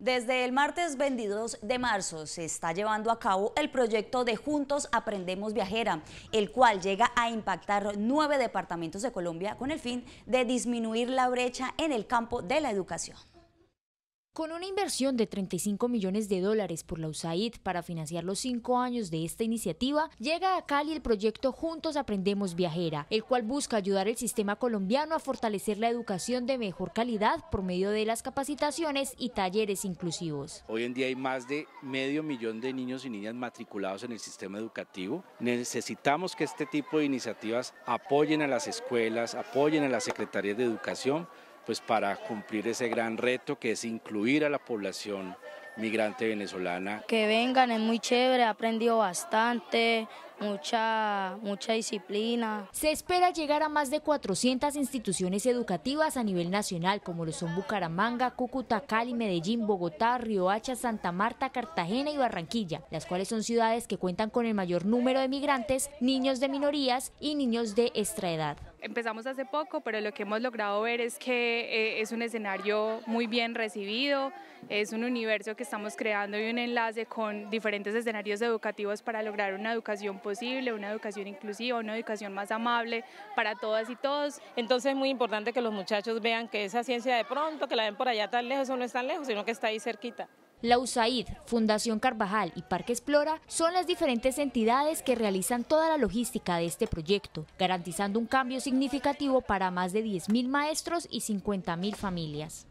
Desde el martes 22 de marzo se está llevando a cabo el proyecto de Juntos Aprendemos Viajera, el cual llega a impactar nueve departamentos de Colombia con el fin de disminuir la brecha en el campo de la educación. Con una inversión de 35 millones de dólares por la USAID para financiar los cinco años de esta iniciativa, llega a Cali el proyecto Juntos Aprendemos Viajera, el cual busca ayudar al sistema colombiano a fortalecer la educación de mejor calidad por medio de las capacitaciones y talleres inclusivos. Hoy en día hay más de medio millón de niños y niñas matriculados en el sistema educativo. Necesitamos que este tipo de iniciativas apoyen a las escuelas, apoyen a las secretarías de educación pues para cumplir ese gran reto que es incluir a la población migrante venezolana. Que vengan, es muy chévere, ha aprendido bastante, mucha, mucha disciplina. Se espera llegar a más de 400 instituciones educativas a nivel nacional, como lo son Bucaramanga, Cúcuta, Cali, Medellín, Bogotá, Riohacha, Santa Marta, Cartagena y Barranquilla, las cuales son ciudades que cuentan con el mayor número de migrantes, niños de minorías y niños de extraedad. Empezamos hace poco, pero lo que hemos logrado ver es que eh, es un escenario muy bien recibido, es un universo que estamos creando y un enlace con diferentes escenarios educativos para lograr una educación posible, una educación inclusiva, una educación más amable para todas y todos. Entonces es muy importante que los muchachos vean que esa ciencia de pronto, que la ven por allá tan lejos, o no es tan lejos, sino que está ahí cerquita. La USAID, Fundación Carvajal y Parque Explora son las diferentes entidades que realizan toda la logística de este proyecto, garantizando un cambio significativo para más de 10.000 maestros y 50.000 familias.